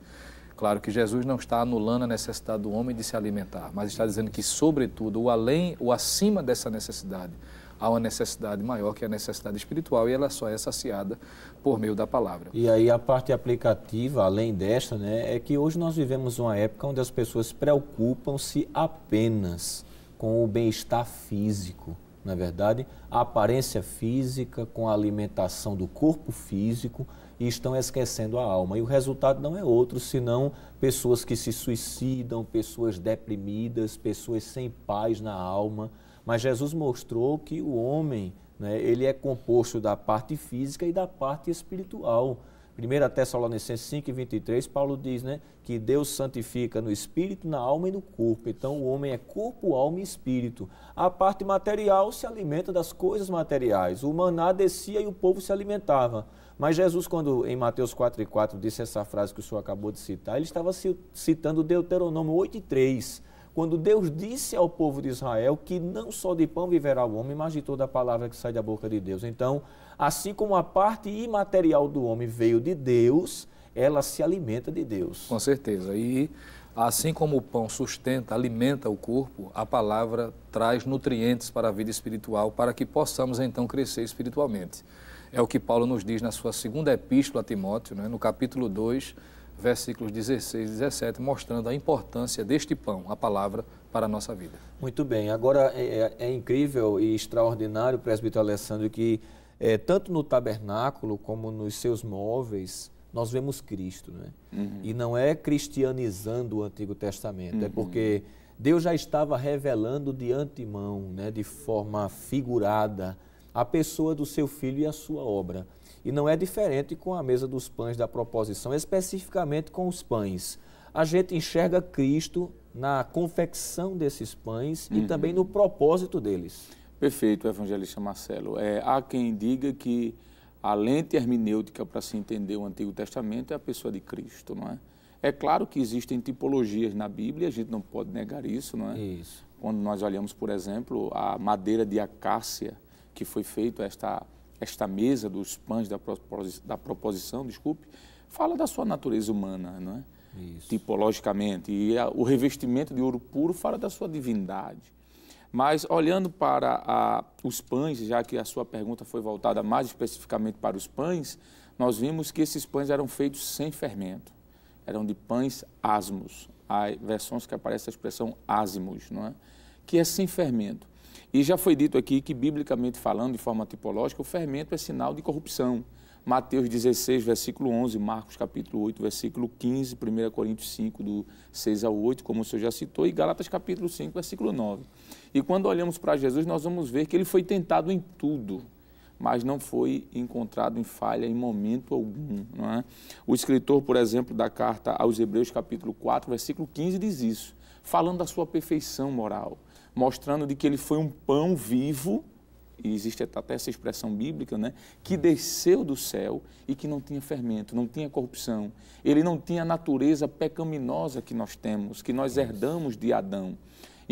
[SPEAKER 3] Claro que Jesus não está anulando a necessidade do homem de se alimentar, mas está dizendo que, sobretudo, o além, o acima dessa necessidade, há uma necessidade maior, que é a necessidade espiritual, e ela é só é saciada por meio da palavra.
[SPEAKER 1] E aí a parte aplicativa, além desta, né, é que hoje nós vivemos uma época onde as pessoas preocupam-se apenas com o bem-estar físico, na é verdade, a aparência física, com a alimentação do corpo físico e estão esquecendo a alma. E o resultado não é outro senão pessoas que se suicidam, pessoas deprimidas, pessoas sem paz na alma, mas Jesus mostrou que o homem, né, ele é composto da parte física e da parte espiritual. 1 Tessalonicenses 5, 23, Paulo diz né, que Deus santifica no espírito, na alma e no corpo. Então o homem é corpo, alma e espírito. A parte material se alimenta das coisas materiais. O maná descia e o povo se alimentava. Mas Jesus, quando em Mateus 4:4 disse essa frase que o senhor acabou de citar, ele estava citando Deuteronômio 8:3 quando Deus disse ao povo de Israel que não só de pão viverá o homem, mas de toda a palavra que sai da boca de Deus. Então, assim como a parte imaterial do homem veio de Deus, ela se
[SPEAKER 3] alimenta de Deus. Com certeza. E assim como o pão sustenta, alimenta o corpo, a palavra traz nutrientes para a vida espiritual, para que possamos então crescer espiritualmente. É o que Paulo nos diz na sua segunda epístola a Timóteo, né, no capítulo 2 versículos 16 e 17, mostrando a importância deste pão, a palavra, para a nossa vida. Muito bem. Agora, é, é, é incrível e extraordinário, presbítero Alessandro, que
[SPEAKER 1] é, tanto no tabernáculo como nos seus móveis, nós vemos Cristo, né? Uhum. E não é cristianizando o Antigo Testamento, é uhum. é porque Deus já estava revelando de antemão, né, de forma figurada, a pessoa do seu filho e a sua obra. E não é diferente com a mesa dos pães da proposição, especificamente com os pães. A gente enxerga Cristo na confecção desses
[SPEAKER 4] pães uhum. e também no propósito deles. Perfeito, evangelista Marcelo. É, há quem diga que a lente hermenêutica para se entender o Antigo Testamento é a pessoa de Cristo, não é? É claro que existem tipologias na Bíblia, a gente não pode negar isso, não é? Isso. Quando nós olhamos, por exemplo, a madeira de acácia, que foi feito esta, esta mesa dos pães da, da proposição, desculpe, fala da sua natureza humana, não é? Isso. tipologicamente. E a, o revestimento de ouro puro fala da sua divindade. Mas olhando para a, os pães, já que a sua pergunta foi voltada mais especificamente para os pães, nós vimos que esses pães eram feitos sem fermento. Eram de pães asmos. Há versões que aparece a expressão ázimos, não é? Que é sem fermento. E já foi dito aqui que, biblicamente falando, de forma tipológica, o fermento é sinal de corrupção. Mateus 16, versículo 11, Marcos capítulo 8, versículo 15, 1 Coríntios 5, do 6 ao 8, como o senhor já citou, e Galatas capítulo 5, versículo 9. E quando olhamos para Jesus, nós vamos ver que ele foi tentado em tudo, mas não foi encontrado em falha em momento algum. Não é? O escritor, por exemplo, da carta aos Hebreus capítulo 4, versículo 15, diz isso, falando da sua perfeição moral mostrando de que ele foi um pão vivo, e existe até essa expressão bíblica, né, que desceu do céu e que não tinha fermento, não tinha corrupção. Ele não tinha a natureza pecaminosa que nós temos, que nós herdamos de Adão.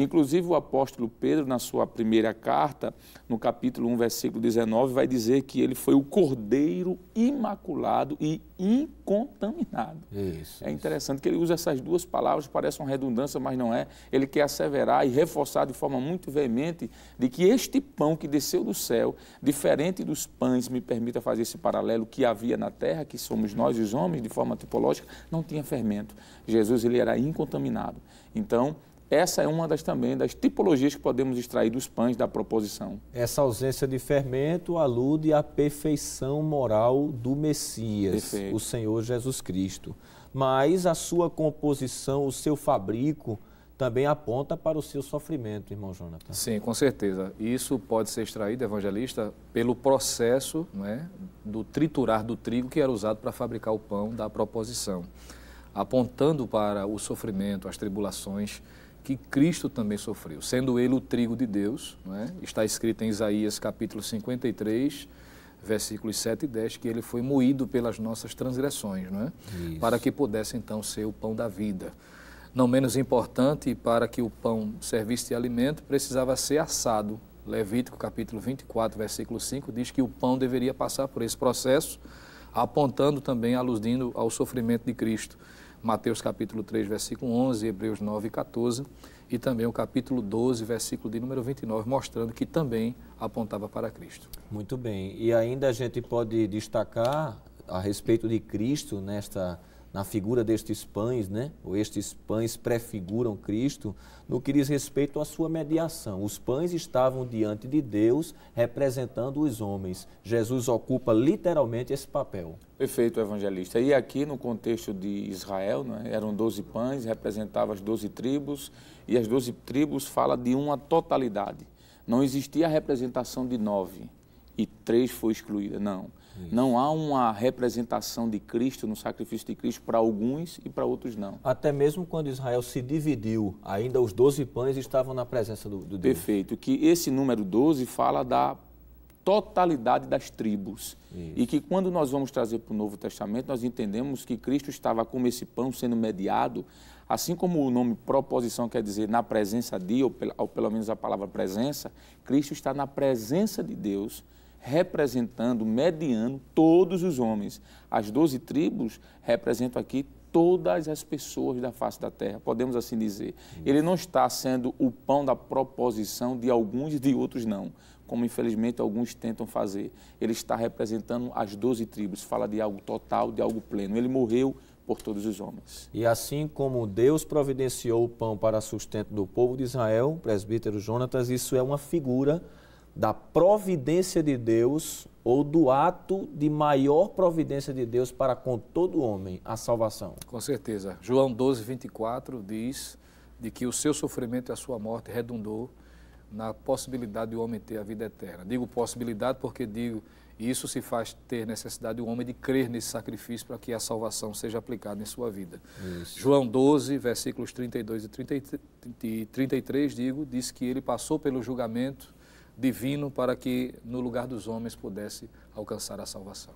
[SPEAKER 4] Inclusive, o apóstolo Pedro, na sua primeira carta, no capítulo 1, versículo 19, vai dizer que ele foi o cordeiro imaculado e incontaminado. Isso, é interessante isso. que ele usa essas duas palavras, parece uma redundância, mas não é. Ele quer asseverar e reforçar de forma muito veemente de que este pão que desceu do céu, diferente dos pães, me permita fazer esse paralelo, que havia na terra, que somos nós os homens, de forma tipológica, não tinha fermento. Jesus ele era incontaminado. Então, essa é uma das também das tipologias que podemos extrair dos pães da proposição.
[SPEAKER 1] Essa ausência de fermento alude à perfeição moral do Messias, Perfeito. o Senhor Jesus Cristo. Mas a sua composição, o seu fabrico, também aponta para o seu sofrimento, irmão Jonathan.
[SPEAKER 3] Sim, com certeza. Isso pode ser extraído, evangelista, pelo processo é, do triturar do trigo que era usado para fabricar o pão da proposição, apontando para o sofrimento, as tribulações que Cristo também sofreu, sendo ele o trigo de Deus. É? Está escrito em Isaías capítulo 53, versículos 7 e 10, que ele foi moído pelas nossas transgressões, não é? para que pudesse então ser o pão da vida. Não menos importante, para que o pão servisse de alimento, precisava ser assado. Levítico capítulo 24, versículo 5, diz que o pão deveria passar por esse processo, apontando também, aludindo ao sofrimento de Cristo. Mateus capítulo 3, versículo 11, Hebreus 9 e 14, e também o capítulo 12, versículo de número 29, mostrando que também apontava para Cristo. Muito bem,
[SPEAKER 1] e ainda a gente pode destacar a respeito de Cristo nesta na figura destes pães, né? Ou estes pães prefiguram Cristo no que diz respeito à sua mediação. Os pães estavam diante de Deus, representando os homens.
[SPEAKER 4] Jesus ocupa literalmente esse papel. Perfeito, evangelista. E aqui no contexto de Israel, né, eram 12 pães, representava as 12 tribos, e as 12 tribos fala de uma totalidade. Não existia a representação de nove e três foi excluída, não isso. Não há uma representação de Cristo no sacrifício de Cristo para alguns e para outros não. Até mesmo quando Israel se
[SPEAKER 1] dividiu, ainda os doze pães estavam na presença do, do Deus.
[SPEAKER 4] Perfeito. Que esse número 12 fala da totalidade das tribos. Isso. E que quando nós vamos trazer para o Novo Testamento, nós entendemos que Cristo estava como esse pão sendo mediado, assim como o nome proposição quer dizer na presença de, ou, pelo menos a palavra presença, Cristo está na presença de Deus representando, mediano, todos os homens. As doze tribos representam aqui todas as pessoas da face da terra, podemos assim dizer. Ele não está sendo o pão da proposição de alguns e de outros não, como infelizmente alguns tentam fazer. Ele está representando as doze tribos, fala de algo total, de algo pleno. Ele morreu por todos os homens.
[SPEAKER 1] E assim como Deus providenciou o pão para sustento do povo de Israel, presbítero Jonatas, isso é uma figura da providência de Deus ou do ato de maior providência de Deus para com todo homem, a salvação.
[SPEAKER 3] Com certeza. João 12, 24 diz de que o seu sofrimento e a sua morte redundou na possibilidade do homem ter a vida eterna. Digo possibilidade porque digo isso se faz ter necessidade o homem de crer nesse sacrifício para que a salvação seja aplicada em sua vida. Isso. João 12, versículos 32 e 33, digo, diz que ele passou pelo julgamento divino para que no lugar dos homens pudesse alcançar a salvação.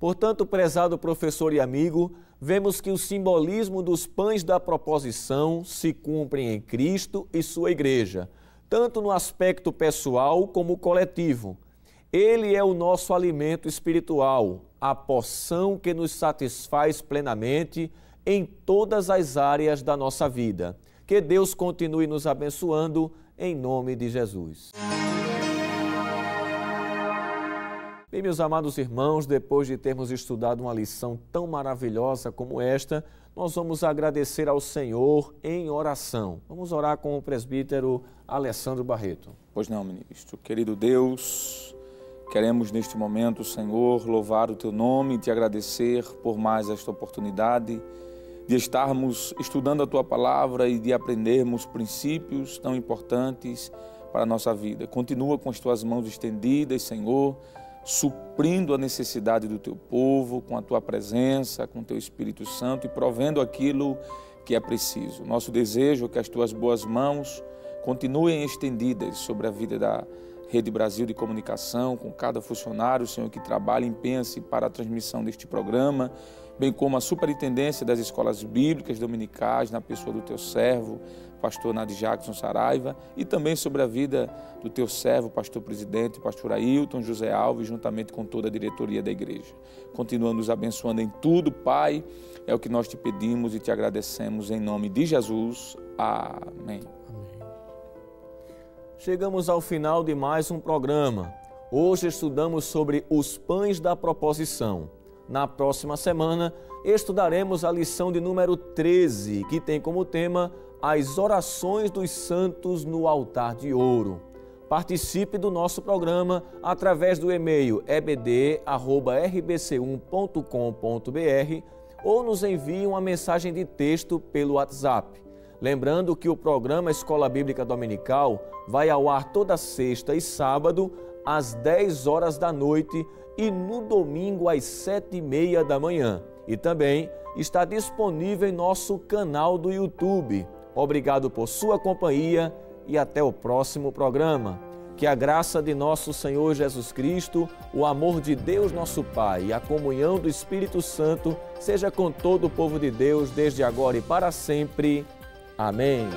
[SPEAKER 1] Portanto, prezado professor e amigo, vemos que o simbolismo dos pães da proposição se cumpre em Cristo e sua igreja, tanto no aspecto pessoal como coletivo. Ele é o nosso alimento espiritual, a poção que nos satisfaz plenamente em todas as áreas da nossa vida. Que Deus continue nos abençoando em nome de Jesus. Bem, meus amados irmãos, depois de termos estudado uma lição tão maravilhosa como esta, nós vamos agradecer ao Senhor em oração. Vamos orar com o presbítero Alessandro Barreto.
[SPEAKER 4] Pois não, ministro. Querido Deus, queremos neste momento, Senhor, louvar o teu nome e te agradecer por mais esta oportunidade de estarmos estudando a tua palavra e de aprendermos princípios tão importantes para a nossa vida. Continua com as tuas mãos estendidas, Senhor, suprindo a necessidade do teu povo com a tua presença, com o teu Espírito Santo e provendo aquilo que é preciso. Nosso desejo é que as tuas boas mãos continuem estendidas sobre a vida da Rede Brasil de Comunicação, com cada funcionário, Senhor, que trabalha e pense para a transmissão deste programa bem como a superintendência das escolas bíblicas dominicais, na pessoa do teu servo, pastor Nadi Jackson Saraiva, e também sobre a vida do teu servo, pastor presidente, pastor Ailton José Alves, juntamente com toda a diretoria da igreja. Continua nos abençoando em tudo, Pai, é o que nós te pedimos e te agradecemos em nome de Jesus. Amém. Amém. Chegamos ao final de mais um programa. Hoje
[SPEAKER 1] estudamos sobre os pães da proposição. Na próxima semana, estudaremos a lição de número 13, que tem como tema As Orações dos Santos no Altar de Ouro. Participe do nosso programa através do e-mail ebd.rbc1.com.br ou nos envie uma mensagem de texto pelo WhatsApp. Lembrando que o programa Escola Bíblica Dominical vai ao ar toda sexta e sábado às 10 horas da noite e no domingo às sete e meia da manhã. E também está disponível em nosso canal do YouTube. Obrigado por sua companhia e até o próximo programa. Que a graça de nosso Senhor Jesus Cristo, o amor de Deus nosso Pai e a comunhão do Espírito Santo seja com todo o povo de Deus desde agora e para sempre. Amém.